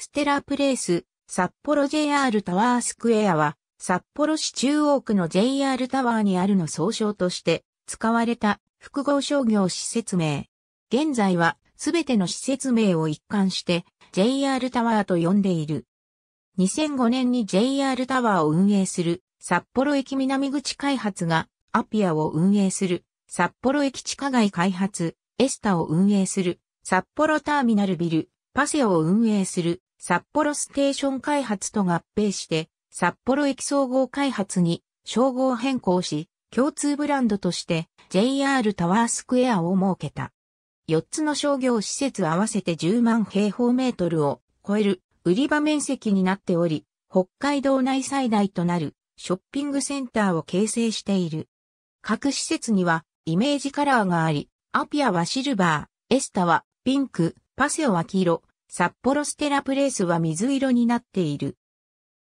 ステラプレイス、札幌 JR タワースクエアは、札幌市中央区の JR タワーにあるの総称として使われた複合商業施設名。現在はすべての施設名を一貫して JR タワーと呼んでいる。2005年に JR タワーを運営する札幌駅南口開発がアピアを運営する札幌駅地下街開発エスタを運営する札幌ターミナルビルパセオを運営する札幌ステーション開発と合併して、札幌駅総合開発に称号変更し、共通ブランドとして JR タワースクエアを設けた。4つの商業施設合わせて10万平方メートルを超える売り場面積になっており、北海道内最大となるショッピングセンターを形成している。各施設にはイメージカラーがあり、アピアはシルバー、エスタはピンク、パセオは黄色、札幌ステラプレースは水色になっている。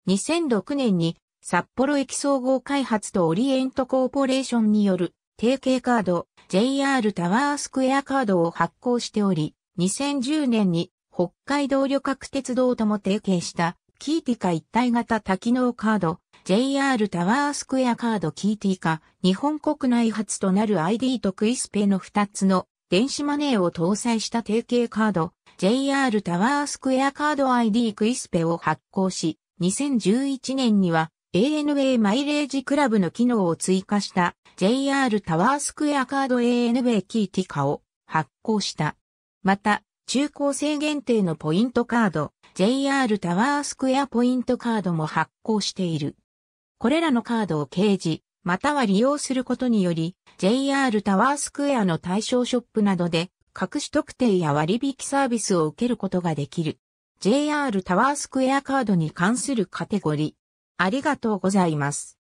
2006年に札幌駅総合開発とオリエントコーポレーションによる提携カード JR タワースクエアカードを発行しており、2010年に北海道旅客鉄道とも提携したキーティカ一体型多機能カード JR タワースクエアカードキーティカ日本国内初となる ID とクイスペの2つの電子マネーを搭載した提携カード、JR タワースクエアカード ID クイスペを発行し、2011年には ANA マイレージクラブの機能を追加した JR タワースクエアカード ANA キーティカを発行した。また、中高生限定のポイントカード、JR タワースクエアポイントカードも発行している。これらのカードを掲示、または利用することにより、JR タワースクエアの対象ショップなどで、各種特定や割引サービスを受けることができる。JR タワースクエアカードに関するカテゴリー。ありがとうございます。